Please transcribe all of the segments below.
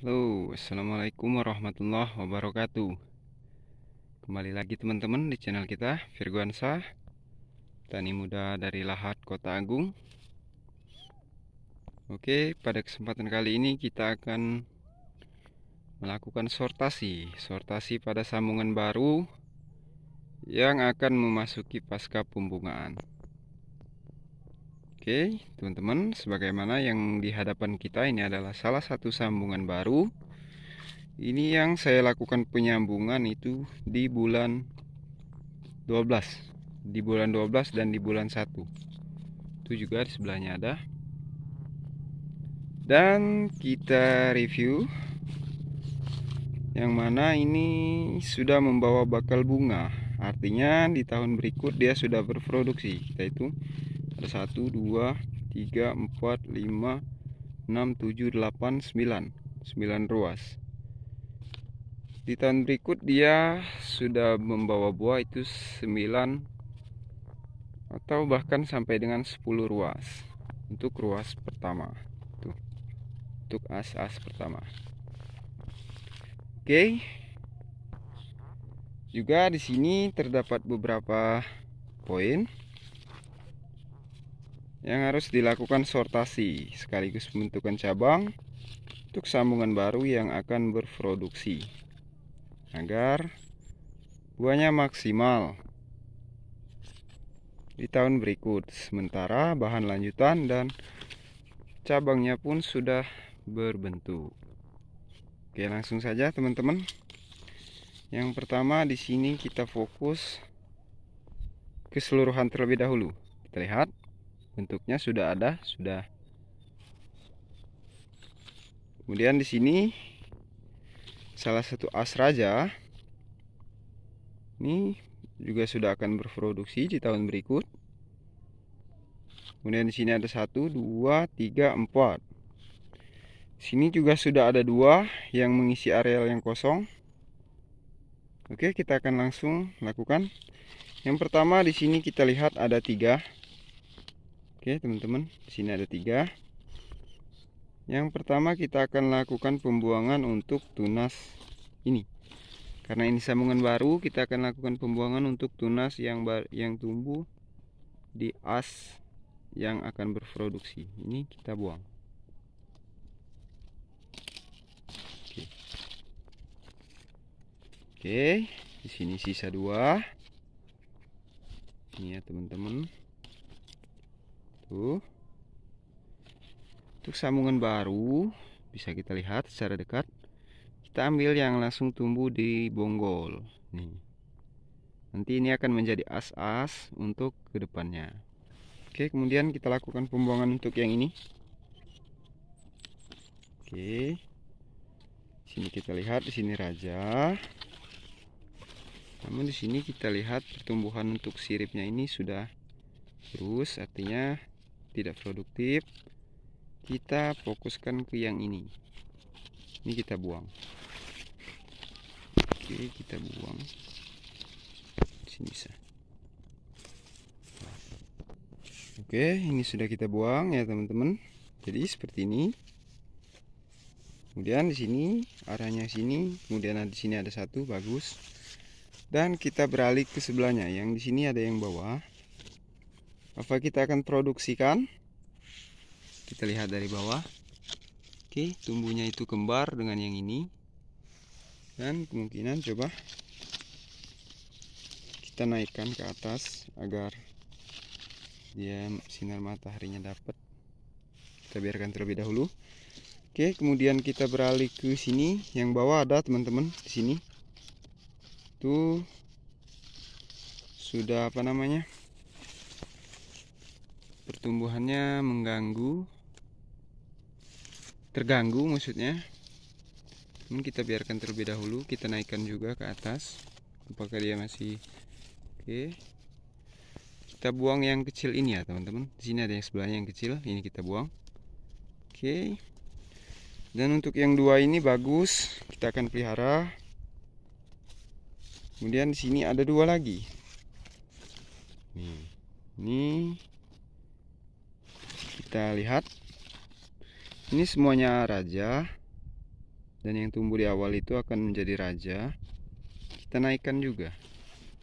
Halo, Assalamualaikum warahmatullahi wabarakatuh Kembali lagi teman-teman di channel kita Virguansa Tani muda dari Lahat Kota Agung Oke, pada kesempatan kali ini kita akan Melakukan sortasi Sortasi pada sambungan baru Yang akan memasuki pasca pembungaan Oke, teman-teman, sebagaimana yang di hadapan kita ini adalah salah satu sambungan baru. Ini yang saya lakukan penyambungan itu di bulan 12. Di bulan 12 dan di bulan 1. Itu juga di sebelahnya ada. Dan kita review yang mana ini sudah membawa bakal bunga. Artinya di tahun berikut dia sudah berproduksi. Kita itu ada 1 2 3 4 5 6 7 8 9 9 ruas di tahun berikut dia sudah membawa buah itu 9 atau bahkan sampai dengan 10 ruas untuk ruas pertama tuh untuk as-as pertama oke okay. juga di sini terdapat beberapa poin yang harus dilakukan sortasi sekaligus pembentukan cabang untuk sambungan baru yang akan berproduksi agar buahnya maksimal di tahun berikut sementara bahan lanjutan dan cabangnya pun sudah berbentuk oke langsung saja teman-teman yang pertama di sini kita fokus keseluruhan terlebih dahulu kita lihat bentuknya sudah ada sudah kemudian di sini salah satu as raja ini juga sudah akan berproduksi di tahun berikut kemudian di sini ada satu dua tiga empat sini juga sudah ada dua yang mengisi areal yang kosong oke kita akan langsung lakukan yang pertama di sini kita lihat ada tiga Oke teman-teman, di sini ada tiga. Yang pertama kita akan lakukan pembuangan untuk tunas ini. Karena ini sambungan baru, kita akan lakukan pembuangan untuk tunas yang bar yang tumbuh di as yang akan berproduksi. Ini kita buang. Oke. Oke, di sini sisa dua. Ini ya teman-teman. Tuh. Untuk sambungan baru bisa kita lihat secara dekat. Kita ambil yang langsung tumbuh di bonggol. Nih. Nanti ini akan menjadi as-as untuk kedepannya. Oke, kemudian kita lakukan pembuangan untuk yang ini. Oke. Sini kita lihat di sini raja. Namun di sini kita lihat pertumbuhan untuk siripnya ini sudah terus artinya tidak produktif kita fokuskan ke yang ini ini kita buang oke kita buang sini bisa oke ini sudah kita buang ya teman-teman jadi seperti ini kemudian di sini arahnya sini kemudian di sini ada satu bagus dan kita beralih ke sebelahnya yang di sini ada yang bawah apa kita akan produksikan kita lihat dari bawah oke tumbuhnya itu kembar dengan yang ini dan kemungkinan coba kita naikkan ke atas agar dia sinar mataharinya dapat kita biarkan terlebih dahulu Oke, kemudian kita beralih ke sini. Yang bawah ada teman-teman di sini. tuh sudah apa namanya? pertumbuhannya mengganggu terganggu maksudnya ini kita biarkan terlebih dahulu kita naikkan juga ke atas apakah dia masih oke kita buang yang kecil ini ya teman-teman di sini ada yang sebelahnya yang kecil ini kita buang oke dan untuk yang dua ini bagus kita akan pelihara kemudian di sini ada dua lagi nih ini kita lihat ini semuanya raja dan yang tumbuh di awal itu akan menjadi raja kita naikkan juga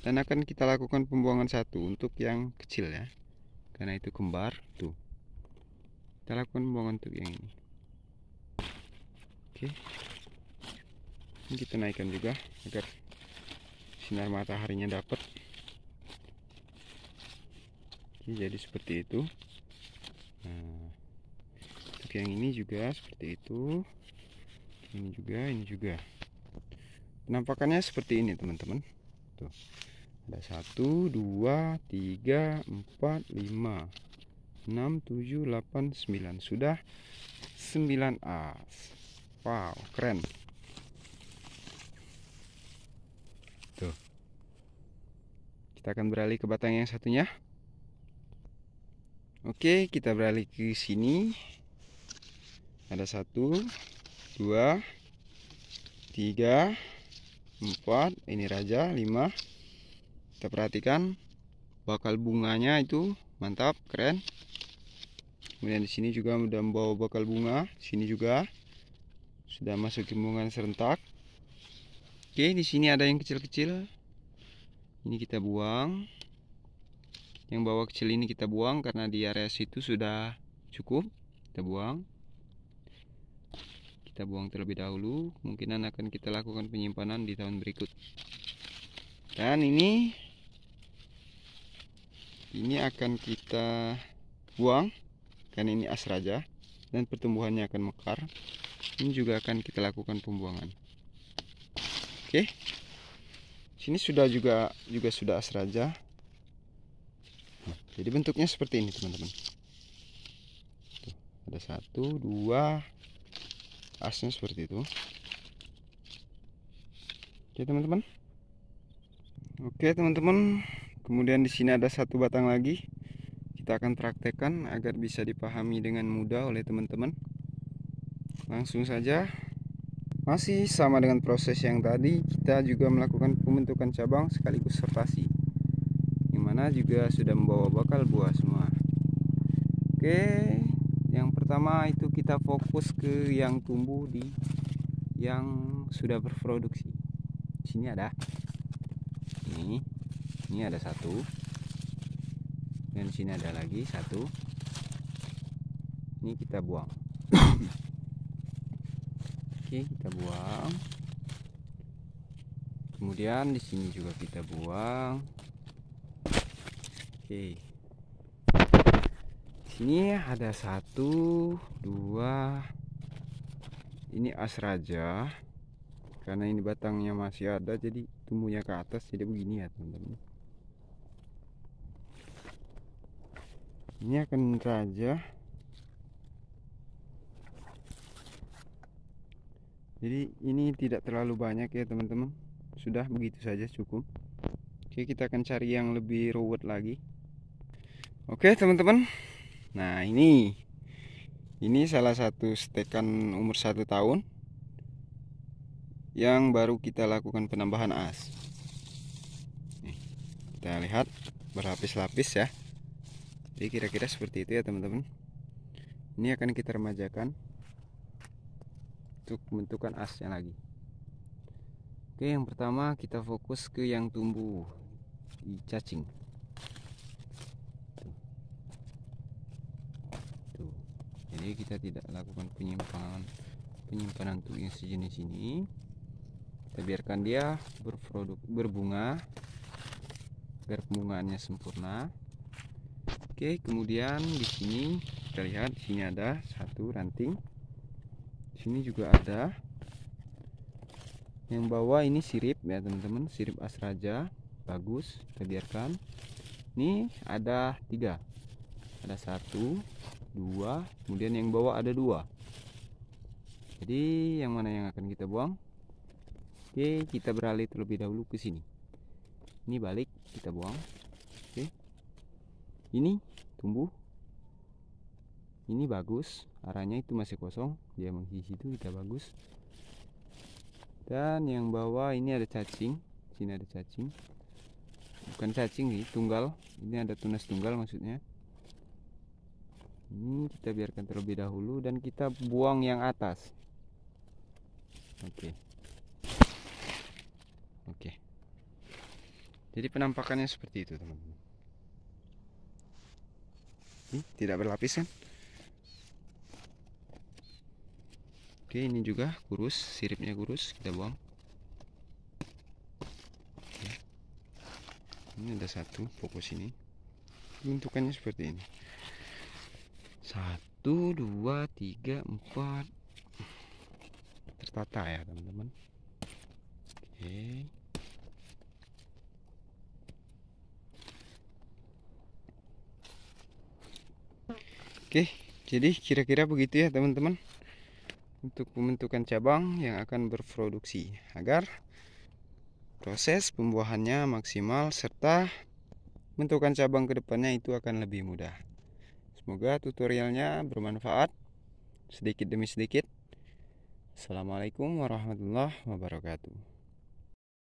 dan akan kita lakukan pembuangan satu untuk yang kecil ya karena itu kembar tuh kita lakukan pembuangan untuk yang ini oke ini kita naikkan juga agar sinar mataharinya dapat oke, jadi seperti itu nah tapi yang ini juga seperti itu ini juga ini juga penampakannya seperti ini teman-teman tuh ada satu dua tiga empat lima enam tujuh delapan sembilan sudah 9 as wow keren tuh kita akan beralih ke batang yang satunya Oke, kita beralih ke sini. Ada satu, dua, tiga, empat. Ini raja lima. Kita perhatikan bakal bunganya itu mantap, keren. Kemudian di sini juga sudah membawa bakal bunga. Di sini juga sudah masuk kembungan serentak. Oke, di sini ada yang kecil-kecil. Ini kita buang yang bawa kecil ini kita buang karena di area situ sudah cukup kita buang kita buang terlebih dahulu kemungkinan akan kita lakukan penyimpanan di tahun berikut dan ini ini akan kita buang karena ini asraja dan pertumbuhannya akan mekar ini juga akan kita lakukan pembuangan oke sini sudah juga juga sudah asraja jadi bentuknya seperti ini teman-teman. Ada satu, dua, asnya seperti itu. Oke teman-teman. Oke teman-teman. Kemudian di sini ada satu batang lagi. Kita akan praktekkan agar bisa dipahami dengan mudah oleh teman-teman. Langsung saja masih sama dengan proses yang tadi, kita juga melakukan pembentukan cabang sekaligus sertasi gimana juga sudah membawa bakal buah semua oke yang pertama itu kita fokus ke yang tumbuh di yang sudah berproduksi sini ada ini ini ada satu dan sini ada lagi satu ini kita buang oke kita buang kemudian di sini juga kita buang Oke. Sini ada satu, dua. Ini asraja. Karena ini batangnya masih ada, jadi tumbuhnya ke atas jadi begini ya teman-teman. Ini akan raja. Jadi ini tidak terlalu banyak ya teman-teman. Sudah begitu saja cukup. Oke, kita akan cari yang lebih ruwet lagi. Oke teman-teman Nah ini Ini salah satu stekan umur satu tahun Yang baru kita lakukan penambahan as Kita lihat berlapis-lapis ya Jadi kira-kira seperti itu ya teman-teman Ini akan kita remajakan Untuk pembentukan asnya lagi Oke yang pertama kita fokus ke yang tumbuh Di cacing jadi kita tidak lakukan penyimpanan penyimpanan untuk yang sejenis ini kita biarkan dia berproduk berbunga agar pembungaannya sempurna oke kemudian di sini kita lihat di sini ada satu ranting di sini juga ada yang bawah ini sirip ya teman-teman sirip asraja bagus kita biarkan ini ada tiga ada satu dua kemudian yang bawah ada dua jadi yang mana yang akan kita buang oke kita beralih terlebih dahulu ke sini ini balik kita buang oke ini tumbuh ini bagus arahnya itu masih kosong dia mengisi itu kita bagus dan yang bawah ini ada cacing sini ada cacing bukan cacing nih tunggal ini ada tunas tunggal maksudnya ini hmm, kita biarkan terlebih dahulu dan kita buang yang atas oke okay. oke okay. jadi penampakannya seperti itu teman-teman hmm, tidak berlapis kan oke ini juga kurus siripnya kurus kita buang ini ada satu fokus ini bentukannya seperti ini satu dua tiga empat tertata ya teman-teman oke oke jadi kira-kira begitu ya teman-teman untuk pembentukan cabang yang akan berproduksi agar proses pembuahannya maksimal serta bentukan cabang kedepannya itu akan lebih mudah Semoga tutorialnya bermanfaat sedikit demi sedikit. Assalamualaikum warahmatullahi wabarakatuh.